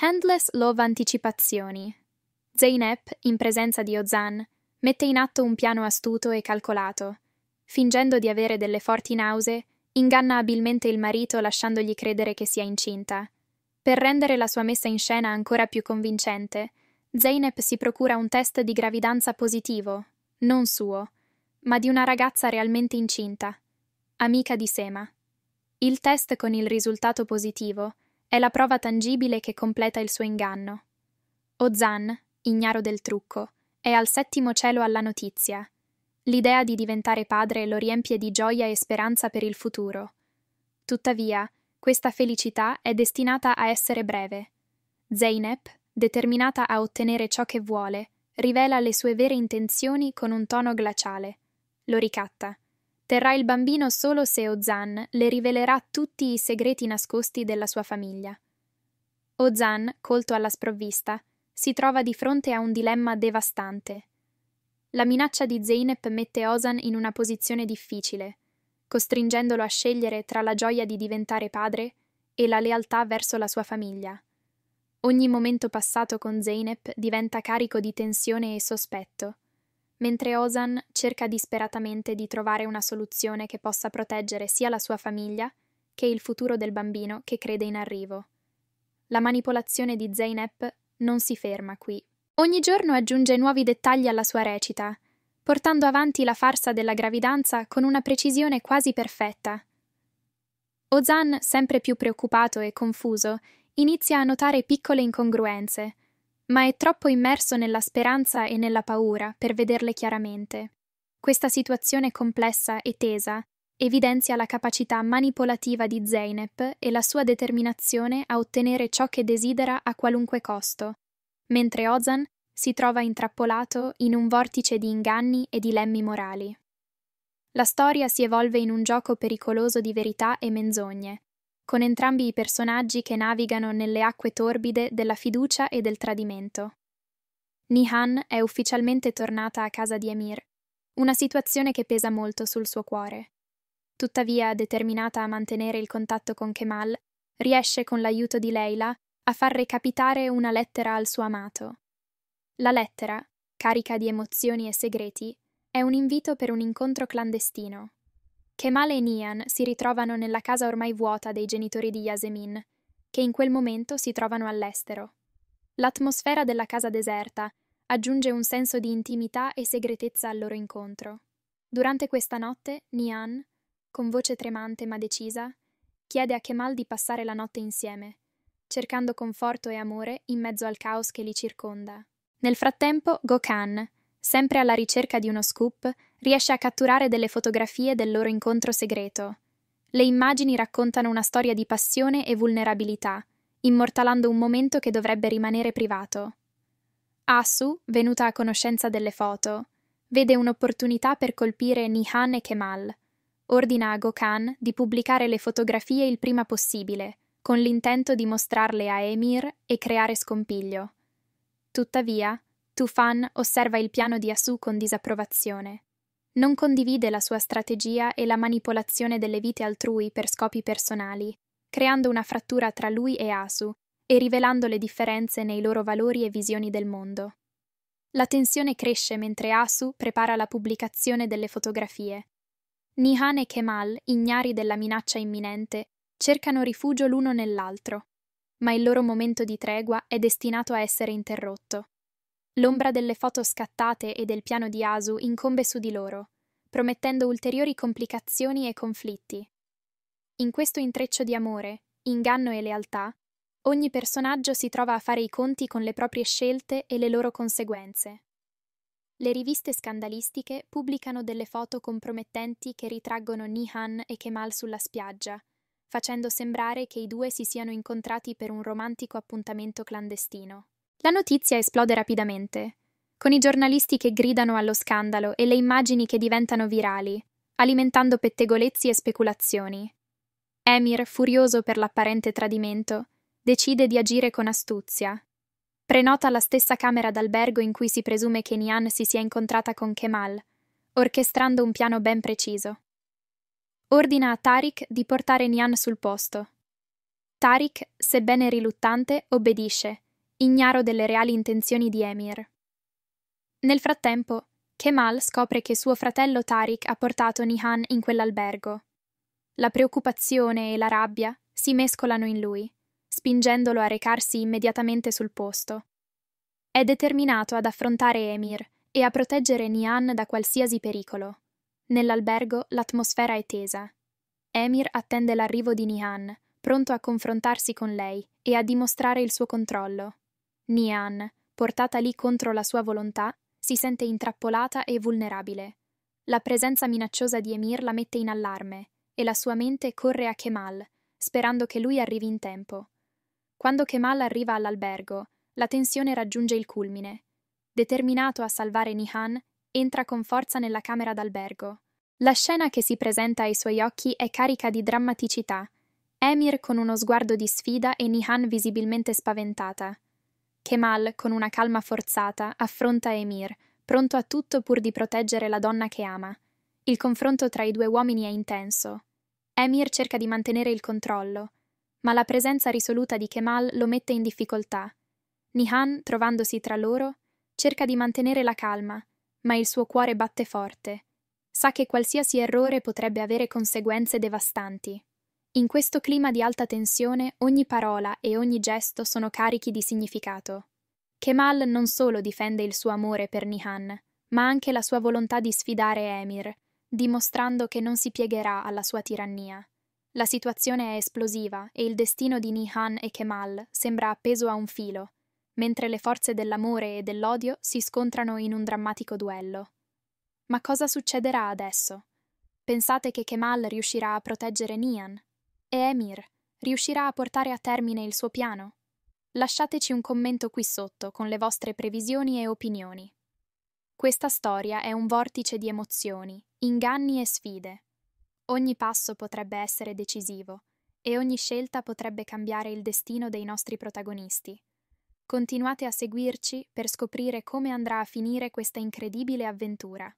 Handless Love Anticipazioni. Zeynep, in presenza di Ozan, mette in atto un piano astuto e calcolato. Fingendo di avere delle forti nausee, inganna abilmente il marito lasciandogli credere che sia incinta. Per rendere la sua messa in scena ancora più convincente, Zeynep si procura un test di gravidanza positivo, non suo, ma di una ragazza realmente incinta, amica di Sema. Il test con il risultato positivo è la prova tangibile che completa il suo inganno. Ozan, ignaro del trucco, è al settimo cielo alla notizia. L'idea di diventare padre lo riempie di gioia e speranza per il futuro. Tuttavia, questa felicità è destinata a essere breve. Zeynep, determinata a ottenere ciò che vuole, rivela le sue vere intenzioni con un tono glaciale. Lo ricatta Terrà il bambino solo se Ozan le rivelerà tutti i segreti nascosti della sua famiglia. Ozan, colto alla sprovvista, si trova di fronte a un dilemma devastante. La minaccia di Zeynep mette Ozan in una posizione difficile, costringendolo a scegliere tra la gioia di diventare padre e la lealtà verso la sua famiglia. Ogni momento passato con Zeynep diventa carico di tensione e sospetto mentre Ozan cerca disperatamente di trovare una soluzione che possa proteggere sia la sua famiglia che il futuro del bambino che crede in arrivo. La manipolazione di Zeynep non si ferma qui. Ogni giorno aggiunge nuovi dettagli alla sua recita, portando avanti la farsa della gravidanza con una precisione quasi perfetta. Ozan, sempre più preoccupato e confuso, inizia a notare piccole incongruenze – ma è troppo immerso nella speranza e nella paura per vederle chiaramente. Questa situazione complessa e tesa evidenzia la capacità manipolativa di Zeynep e la sua determinazione a ottenere ciò che desidera a qualunque costo, mentre Ozan si trova intrappolato in un vortice di inganni e dilemmi morali. La storia si evolve in un gioco pericoloso di verità e menzogne, con entrambi i personaggi che navigano nelle acque torbide della fiducia e del tradimento. Nihan è ufficialmente tornata a casa di Emir, una situazione che pesa molto sul suo cuore. Tuttavia, determinata a mantenere il contatto con Kemal, riesce con l'aiuto di Leila a far recapitare una lettera al suo amato. La lettera, carica di emozioni e segreti, è un invito per un incontro clandestino, Kemal e Nian si ritrovano nella casa ormai vuota dei genitori di Yasemin, che in quel momento si trovano all'estero. L'atmosfera della casa deserta aggiunge un senso di intimità e segretezza al loro incontro. Durante questa notte, Nian, con voce tremante ma decisa, chiede a Kemal di passare la notte insieme, cercando conforto e amore in mezzo al caos che li circonda. Nel frattempo, Gokhan, sempre alla ricerca di uno scoop, riesce a catturare delle fotografie del loro incontro segreto. Le immagini raccontano una storia di passione e vulnerabilità, immortalando un momento che dovrebbe rimanere privato. Asu, venuta a conoscenza delle foto, vede un'opportunità per colpire Nihan e Kemal. Ordina a Gokhan di pubblicare le fotografie il prima possibile, con l'intento di mostrarle a Emir e creare scompiglio. Tuttavia, Tufan osserva il piano di Asu con disapprovazione non condivide la sua strategia e la manipolazione delle vite altrui per scopi personali, creando una frattura tra lui e Asu e rivelando le differenze nei loro valori e visioni del mondo. La tensione cresce mentre Asu prepara la pubblicazione delle fotografie. Nihan e Kemal, ignari della minaccia imminente, cercano rifugio l'uno nell'altro, ma il loro momento di tregua è destinato a essere interrotto. L'ombra delle foto scattate e del piano di Asu incombe su di loro, promettendo ulteriori complicazioni e conflitti. In questo intreccio di amore, inganno e lealtà, ogni personaggio si trova a fare i conti con le proprie scelte e le loro conseguenze. Le riviste scandalistiche pubblicano delle foto compromettenti che ritraggono Nihan e Kemal sulla spiaggia, facendo sembrare che i due si siano incontrati per un romantico appuntamento clandestino. La notizia esplode rapidamente, con i giornalisti che gridano allo scandalo e le immagini che diventano virali, alimentando pettegolezzi e speculazioni. Emir, furioso per l'apparente tradimento, decide di agire con astuzia. Prenota la stessa camera d'albergo in cui si presume che Nian si sia incontrata con Kemal, orchestrando un piano ben preciso. Ordina a Tariq di portare Nian sul posto. Tariq, sebbene riluttante, obbedisce ignaro delle reali intenzioni di Emir. Nel frattempo, Kemal scopre che suo fratello Tariq ha portato Nihan in quell'albergo. La preoccupazione e la rabbia si mescolano in lui, spingendolo a recarsi immediatamente sul posto. È determinato ad affrontare Emir e a proteggere Nihan da qualsiasi pericolo. Nell'albergo l'atmosfera è tesa. Emir attende l'arrivo di Nihan, pronto a confrontarsi con lei e a dimostrare il suo controllo. Nian, portata lì contro la sua volontà, si sente intrappolata e vulnerabile. La presenza minacciosa di Emir la mette in allarme e la sua mente corre a Kemal, sperando che lui arrivi in tempo. Quando Kemal arriva all'albergo, la tensione raggiunge il culmine. Determinato a salvare Nihan, entra con forza nella camera d'albergo. La scena che si presenta ai suoi occhi è carica di drammaticità. Emir con uno sguardo di sfida e Nihan visibilmente spaventata. Kemal, con una calma forzata, affronta Emir, pronto a tutto pur di proteggere la donna che ama. Il confronto tra i due uomini è intenso. Emir cerca di mantenere il controllo, ma la presenza risoluta di Kemal lo mette in difficoltà. Nihan, trovandosi tra loro, cerca di mantenere la calma, ma il suo cuore batte forte. Sa che qualsiasi errore potrebbe avere conseguenze devastanti. In questo clima di alta tensione ogni parola e ogni gesto sono carichi di significato. Kemal non solo difende il suo amore per Nihan, ma anche la sua volontà di sfidare Emir, dimostrando che non si piegherà alla sua tirannia. La situazione è esplosiva e il destino di Nihan e Kemal sembra appeso a un filo, mentre le forze dell'amore e dell'odio si scontrano in un drammatico duello. Ma cosa succederà adesso? Pensate che Kemal riuscirà a proteggere Nihan, e Emir riuscirà a portare a termine il suo piano? Lasciateci un commento qui sotto con le vostre previsioni e opinioni. Questa storia è un vortice di emozioni, inganni e sfide. Ogni passo potrebbe essere decisivo e ogni scelta potrebbe cambiare il destino dei nostri protagonisti. Continuate a seguirci per scoprire come andrà a finire questa incredibile avventura.